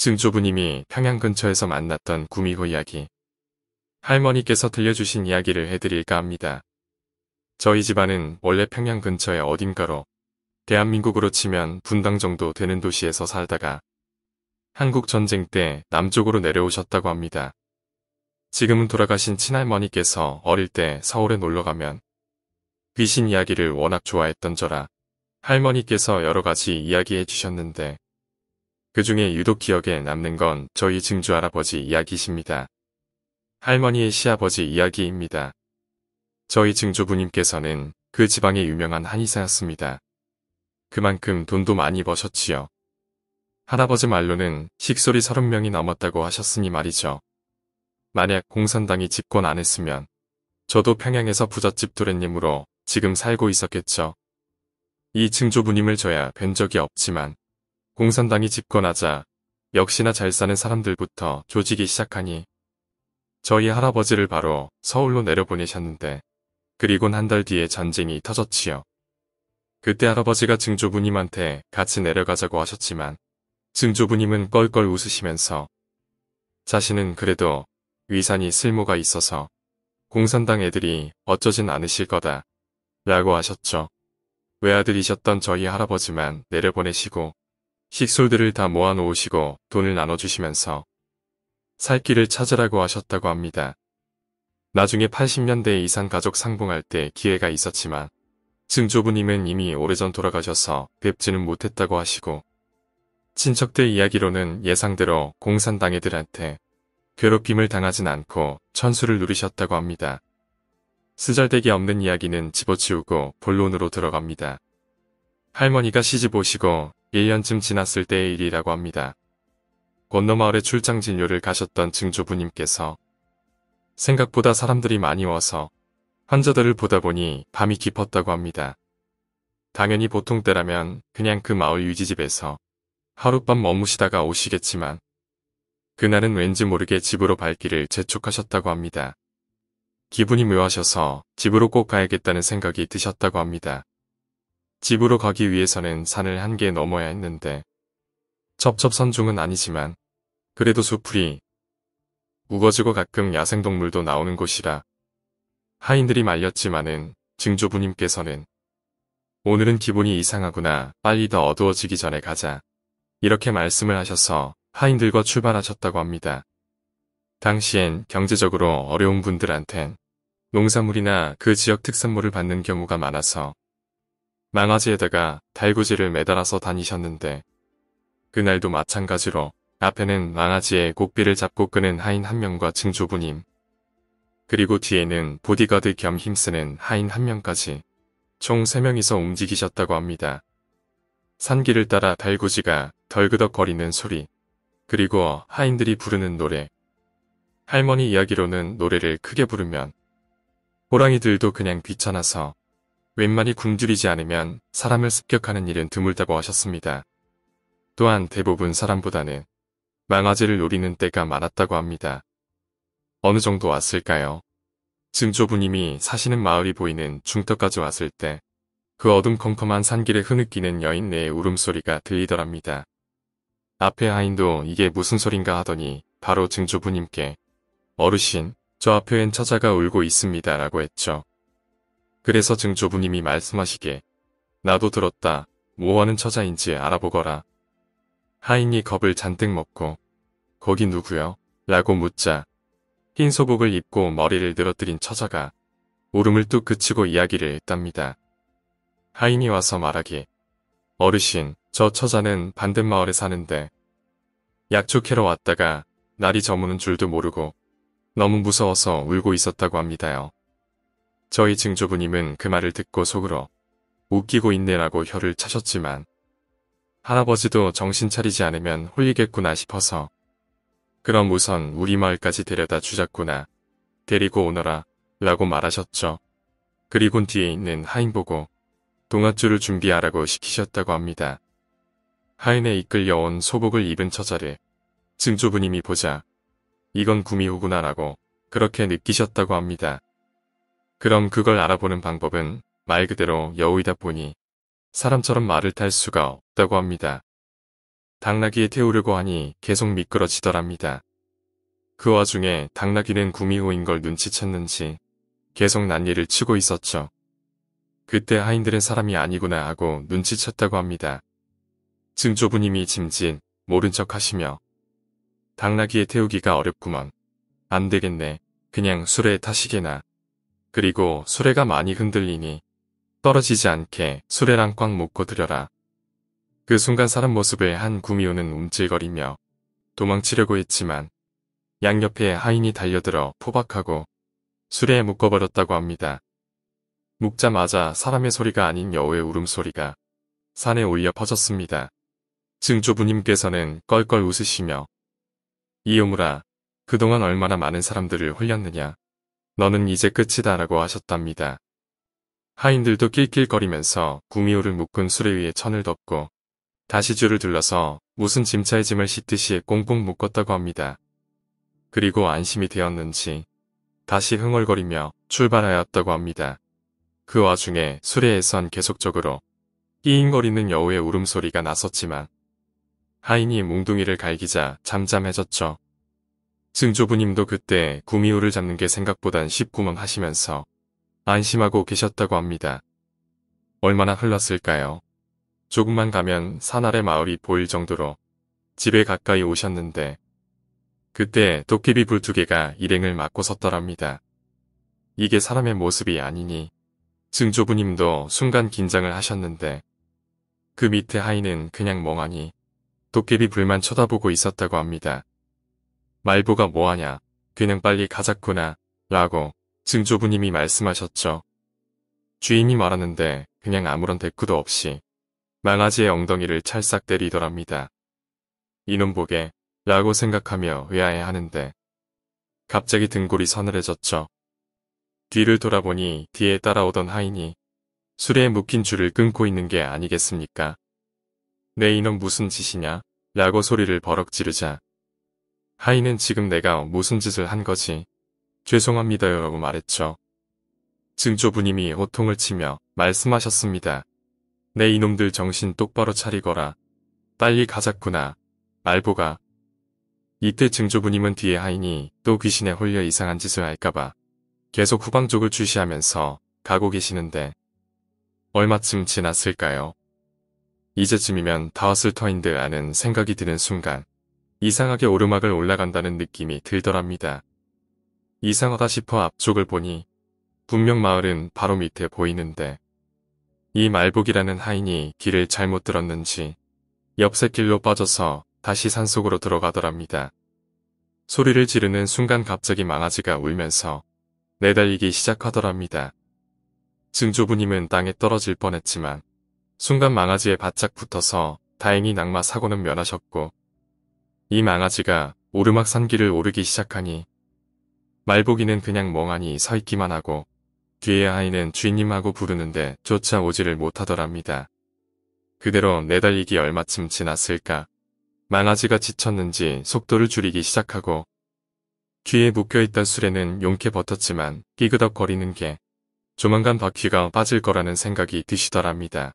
증조부님이 평양 근처에서 만났던 구미호 이야기. 할머니께서 들려주신 이야기를 해드릴까 합니다. 저희 집안은 원래 평양 근처의 어딘가로 대한민국으로 치면 분당 정도 되는 도시에서 살다가 한국 전쟁 때 남쪽으로 내려오셨다고 합니다. 지금은 돌아가신 친할머니께서 어릴 때 서울에 놀러가면 귀신 이야기를 워낙 좋아했던 저라 할머니께서 여러가지 이야기해 주셨는데 그 중에 유독 기억에 남는 건 저희 증조 할아버지 이야기십니다. 할머니의 시아버지 이야기입니다. 저희 증조부님께서는 그 지방의 유명한 한의사였습니다. 그만큼 돈도 많이 버셨지요. 할아버지 말로는 식솔이 30명이 넘었다고 하셨으니 말이죠. 만약 공산당이 집권 안 했으면 저도 평양에서 부잣집 도련님으로 지금 살고 있었겠죠. 이 증조부님을 저야 뵌 적이 없지만 공산당이 집권하자 역시나 잘 사는 사람들부터 조지기 시작하니 저희 할아버지를 바로 서울로 내려보내셨는데 그리곤 한 달 뒤에 전쟁이 터졌지요. 그때 할아버지가 증조부님한테 같이 내려가자고 하셨지만 증조부님은 껄껄 웃으시면서 자신은 그래도 위산이 쓸모가 있어서 공산당 애들이 어쩌진 않으실 거다 라고 하셨죠. 외아들이셨던 저희 할아버지만 내려보내시고 식솔들을 다 모아놓으시고 돈을 나눠주시면서 살 길을 찾으라고 하셨다고 합니다. 나중에 80년대 이산 가족 상봉할 때 기회가 있었지만 증조부님은 이미 오래전 돌아가셔서 뵙지는 못했다고 하시고 친척들 이야기로는 예상대로 공산당 애들한테 괴롭힘을 당하진 않고 천수를 누리셨다고 합니다. 쓰잘데기 없는 이야기는 집어치우고 본론으로 들어갑니다. 할머니가 시집 오시고 1년쯤 지났을 때의 일이라고 합니다. 권노마을에 출장 진료를 가셨던 증조부님께서 생각보다 사람들이 많이 와서 환자들을 보다 보니 밤이 깊었다고 합니다. 당연히 보통 때라면 그냥 그 마을 유지집에서 하룻밤 머무시다가 오시겠지만 그날은 왠지 모르게 집으로 발길을 재촉하셨다고 합니다. 기분이 묘하셔서 집으로 꼭 가야겠다는 생각이 드셨다고 합니다. 집으로 가기 위해서는 산을 한 개 넘어야 했는데 첩첩선중은 아니지만 그래도 수풀이 우거지고 가끔 야생동물도 나오는 곳이라 하인들이 말렸지만은 증조부님께서는 오늘은 기분이 이상하구나 빨리 더 어두워지기 전에 가자 이렇게 말씀을 하셔서 하인들과 출발하셨다고 합니다. 당시엔 경제적으로 어려운 분들한텐 농산물이나 그 지역 특산물을 받는 경우가 많아서 망아지에다가 달구지를 매달아서 다니셨는데 그날도 마찬가지로 앞에는 망아지의 고삐를 잡고 끄는 하인 한 명과 증조부님 그리고 뒤에는 보디가드 겸 힘쓰는 하인 한 명까지 총 3명이서 움직이셨다고 합니다. 산길을 따라 달구지가 덜그덕거리는 소리 그리고 하인들이 부르는 노래 할머니 이야기로는 노래를 크게 부르면 호랑이들도 그냥 귀찮아서 웬만히 굶주리지 않으면 사람을 습격하는 일은 드물다고 하셨습니다. 또한 대부분 사람보다는 망아지를 노리는 때가 많았다고 합니다. 어느 정도 왔을까요? 증조부님이 사시는 마을이 보이는 중턱까지 왔을 때 그 어둠컴컴한 산길에 흐느끼는 여인내의 울음소리가 들리더랍니다. 앞에 하인도 이게 무슨 소린가 하더니 바로 증조부님께 어르신 저 앞에 엔 처자가 울고 있습니다 라고 했죠. 그래서 증조부님이 말씀하시게 나도 들었다. 뭐하는 처자인지 알아보거라. 하인이 겁을 잔뜩 먹고 거기 누구요? 라고 묻자 흰 소복을 입고 머리를 늘어뜨린 처자가 울음을 뚝 그치고 이야기를 했답니다. 하인이 와서 말하기 어르신 저 처자는 반대마을에 사는데 약초 캐러 왔다가 날이 저무는 줄도 모르고 너무 무서워서 울고 있었다고 합니다요. 저희 증조부님은 그 말을 듣고 속으로 웃기고 있네라고 혀를 차셨지만 할아버지도 정신 차리지 않으면 홀리겠구나 싶어서 그럼 우선 우리 마을까지 데려다 주자꾸나 데리고 오너라 라고 말하셨죠. 그리곤 뒤에 있는 하인 보고 동아줄을 준비하라고 시키셨다고 합니다. 하인에 이끌려온 소복을 입은 처자를 증조부님이 보자 이건 구미호구나라고 그렇게 느끼셨다고 합니다. 그럼 그걸 알아보는 방법은 말 그대로 여우이다 보니 사람처럼 말을 탈 수가 없다고 합니다. 당나귀에 태우려고 하니 계속 미끄러지더랍니다. 그 와중에 당나귀는 구미호인 걸 눈치챘는지 계속 난리를 치고 있었죠. 그때 하인들은 사람이 아니구나 하고 눈치챘다고 합니다. 증조부님이 짐진 모른 척 하시며 당나귀에 태우기가 어렵구먼. 안 되겠네. 그냥 술에 타시게나. 그리고 수레가 많이 흔들리니 떨어지지 않게 수레랑 꽉묶어들려라그 순간 사람 모습의한 구미호는 움찔거리며 도망치려고 했지만 양옆에 하인이 달려들어 포박하고 수레에 묶어버렸다고 합니다. 묶자마자 사람의 소리가 아닌 여우의 울음소리가 산에 울려 퍼졌습니다. 증조부님께서는 껄껄 웃으시며 이여무라 그동안 얼마나 많은 사람들을 홀렸느냐 너는 이제 끝이다라고 하셨답니다. 하인들도 낄낄거리면서 구미호를 묶은 수레 위에 천을 덮고 다시 줄을 둘러서 무슨 짐차의 짐을 싣듯이 꽁꽁 묶었다고 합니다. 그리고 안심이 되었는지 다시 흥얼거리며 출발하였다고 합니다. 그 와중에 수레에선 계속적으로 끼잉거리는 여우의 울음소리가 났었지만 하인이 몽둥이를 갈기자 잠잠해졌죠. 증조부님도 그때 구미호를 잡는 게 생각보단 쉽구멍 하시면서 안심하고 계셨다고 합니다. 얼마나 흘렀을까요? 조금만 가면 산 아래 마을이 보일 정도로 집에 가까이 오셨는데 그때 도깨비 불 두 개가 일행을 막고 섰더랍니다. 이게 사람의 모습이 아니니 증조부님도 순간 긴장을 하셨는데 그 밑에 하인은 그냥 멍하니 도깨비 불만 쳐다보고 있었다고 합니다. 말보가 뭐하냐. 그냥 빨리 가자꾸나. 라고 증조부님이 말씀하셨죠. 주인이 말하는데 그냥 아무런 대꾸도 없이 망아지의 엉덩이를 찰싹 때리더랍니다. 이놈 보게 라고 생각하며 의아해하는데 갑자기 등골이 서늘해졌죠. 뒤를 돌아보니 뒤에 따라오던 하인이 술에 묶인 줄을 끊고 있는 게 아니겠습니까? 내 네, 이놈 무슨 짓이냐? 라고 소리를 버럭 지르자 하이는 지금 내가 무슨 짓을 한 거지? 죄송합니다요 라고 말했죠. 증조부님이 호통을 치며 말씀하셨습니다. 내 이놈들 정신 똑바로 차리거라. 빨리 가자꾸나. 알보가. 이때 증조부님은 뒤에 하인이 또 귀신에 홀려 이상한 짓을 할까봐 계속 후방 쪽을 주시하면서 가고 계시는데 얼마쯤 지났을까요? 이제쯤이면 다 왔을 터인데 아는 생각이 드는 순간 이상하게 오르막을 올라간다는 느낌이 들더랍니다. 이상하다 싶어 앞쪽을 보니 분명 마을은 바로 밑에 보이는데 이 말복이라는 하인이 길을 잘못 들었는지 옆새길로 빠져서 다시 산속으로 들어가더랍니다. 소리를 지르는 순간 갑자기 망아지가 울면서 내달리기 시작하더랍니다. 증조부님은 땅에 떨어질 뻔했지만 순간 망아지에 바짝 붙어서 다행히 낙마 사고는 면하셨고 이 망아지가 오르막 산길을 오르기 시작하니 말보기는 그냥 멍하니 서 있기만 하고 뒤에 아이는 주인님하고 부르는데 조차 오지를 못하더랍니다. 그대로 내달리기 얼마쯤 지났을까. 망아지가 지쳤는지 속도를 줄이기 시작하고 뒤에 묶여있던 술에는 용케 버텼지만 끼그덕거리는 게 조만간 바퀴가 빠질 거라는 생각이 드시더랍니다.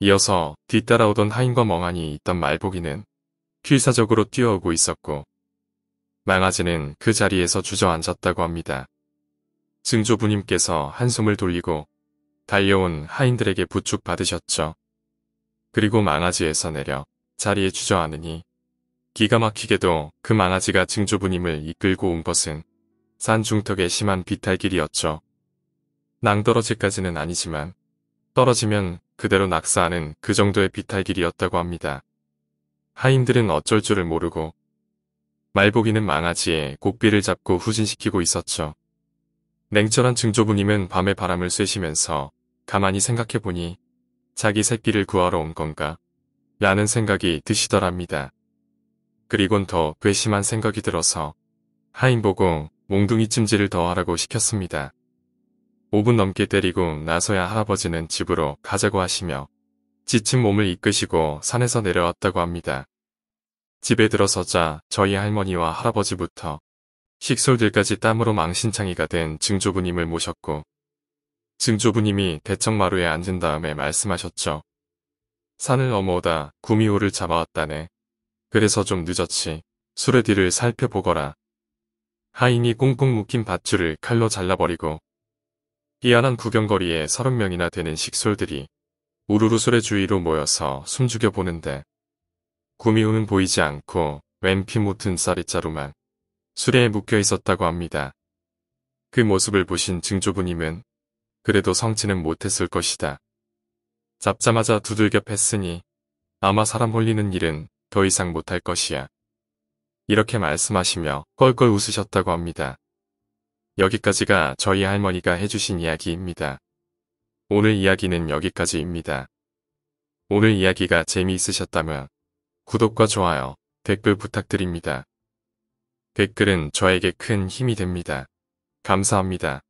이어서 뒤따라오던 하인과 멍하니 있던 말보기는 필사적으로 뛰어오고 있었고 망아지는 그 자리에서 주저앉았다고 합니다. 증조부님께서 한숨을 돌리고 달려온 하인들에게 부축 받으셨죠. 그리고 망아지에서 내려 자리에 주저앉으니 기가 막히게도 그 망아지가 증조부님을 이끌고 온 것은 산 중턱의 심한 비탈길이었죠. 낭떠러지까지는 아니지만 떨어지면 그대로 낙사하는 그 정도의 비탈길이었다고 합니다. 하인들은 어쩔 줄을 모르고 말보기는 망아지에 곡비를 잡고 후진시키고 있었죠. 냉철한 증조부님은 밤에 바람을 쐬시면서 가만히 생각해보니 자기 새끼를 구하러 온 건가? 라는 생각이 드시더랍니다. 그리곤 더 괘씸한 생각이 들어서 하인보고 몽둥이 찜질을 더 하라고 시켰습니다. 5분 넘게 때리고 나서야 할아버지는 집으로 가자고 하시며 지친 몸을 이끄시고 산에서 내려왔다고 합니다. 집에 들어서자 저희 할머니와 할아버지부터 식솔들까지 땀으로 망신창이가 된 증조부님을 모셨고 증조부님이 대청마루에 앉은 다음에 말씀하셨죠. 산을 넘어오다 구미호를 잡아왔다네. 그래서 좀 늦었지. 술의 뒤를 살펴보거라. 하인이 꽁꽁 묶인 밧줄을 칼로 잘라버리고 이안한 구경거리에 서른 명이나 되는 식솔들이 우르르 소의 주위로 모여서 숨죽여 보는데 구미호는 보이지 않고 왼피 묻은 쌀이자루만 수레에 묶여 있었다고 합니다. 그 모습을 보신 증조부님은 그래도 성치는 못했을 것이다. 잡자마자 두들겨 팼으니 아마 사람 홀리는 일은 더 이상 못할 것이야. 이렇게 말씀하시며 껄껄 웃으셨다고 합니다. 여기까지가 저희 할머니가 해주신 이야기입니다. 오늘 이야기는 여기까지입니다. 오늘 이야기가 재미있으셨다면 구독과 좋아요, 댓글 부탁드립니다. 댓글은 저에게 큰 힘이 됩니다. 감사합니다.